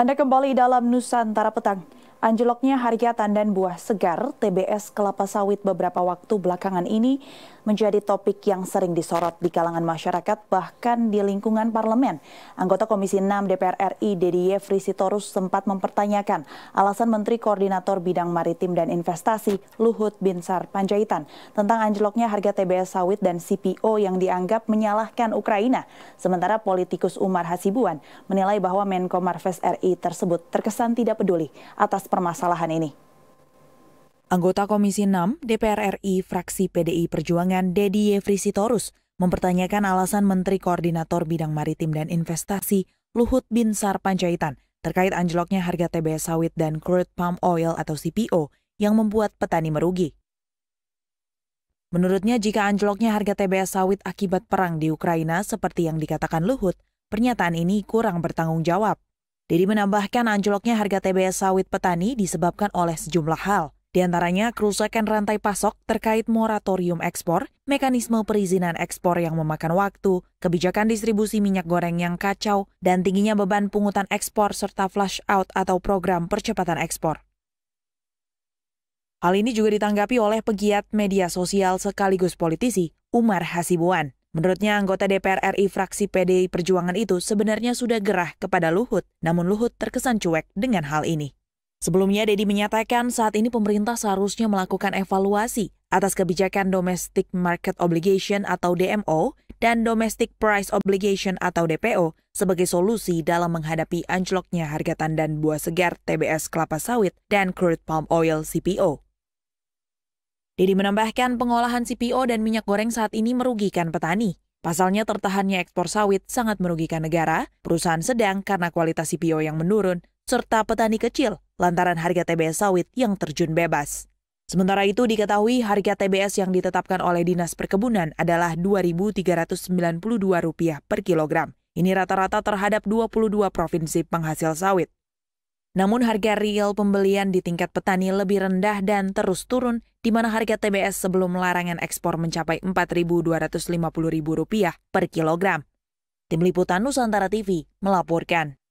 Anda kembali dalam Nusantara Petang. Anjloknya harga tandan buah segar TBS kelapa sawit beberapa waktu belakangan ini menjadi topik yang sering disorot di kalangan masyarakat bahkan di lingkungan parlemen. Anggota Komisi 6 DPR RI Dedi Yefri Sitorus sempat mempertanyakan alasan Menteri Koordinator Bidang Maritim dan Investasi Luhut Binsar Panjaitan tentang anjloknya harga TBS sawit dan CPO yang dianggap menyalahkan Ukraina. Sementara politikus Umar Hasibuan menilai bahwa Menko Marves RI tersebut terkesan tidak peduli atas permasalahan ini. Anggota Komisi 6 DPR RI fraksi PDI Perjuangan Dedi Yefri Sitorus mempertanyakan alasan Menteri Koordinator Bidang Maritim dan Investasi Luhut Binsar Panjaitan terkait anjloknya harga TBS sawit dan crude palm oil atau CPO yang membuat petani merugi. Menurutnya jika anjloknya harga TBS sawit akibat perang di Ukraina seperti yang dikatakan Luhut, pernyataan ini kurang bertanggung jawab. Dedi menambahkan anjloknya harga TBS sawit petani disebabkan oleh sejumlah hal, di antaranya kerusakan rantai pasok terkait moratorium ekspor, mekanisme perizinan ekspor yang memakan waktu, kebijakan distribusi minyak goreng yang kacau, dan tingginya beban pungutan ekspor serta flash out atau program percepatan ekspor. Hal ini juga ditanggapi oleh pegiat media sosial sekaligus politisi, Umar Hasibuan. Menurutnya anggota DPR RI fraksi PDI Perjuangan itu sebenarnya sudah gerah kepada Luhut, namun Luhut terkesan cuek dengan hal ini. Sebelumnya, Deddy menyatakan saat ini pemerintah seharusnya melakukan evaluasi atas kebijakan Domestic Market Obligation atau DMO dan Domestic Price Obligation atau DPO sebagai solusi dalam menghadapi anjloknya harga tandan buah segar TBS kelapa sawit dan crude palm oil CPO. Dedi menambahkan pengolahan CPO dan minyak goreng saat ini merugikan petani. Pasalnya tertahannya ekspor sawit sangat merugikan negara, perusahaan sedang karena kualitas CPO yang menurun, serta petani kecil lantaran harga TBS sawit yang terjun bebas. Sementara itu diketahui harga TBS yang ditetapkan oleh Dinas Perkebunan adalah Rp2.392 per kilogram. Ini rata-rata terhadap 22 provinsi penghasil sawit. Namun harga real pembelian di tingkat petani lebih rendah dan terus turun, di mana harga TBS sebelum larangan ekspor mencapai Rp4.250.000 per kilogram. Tim Liputan Nusantara TV melaporkan.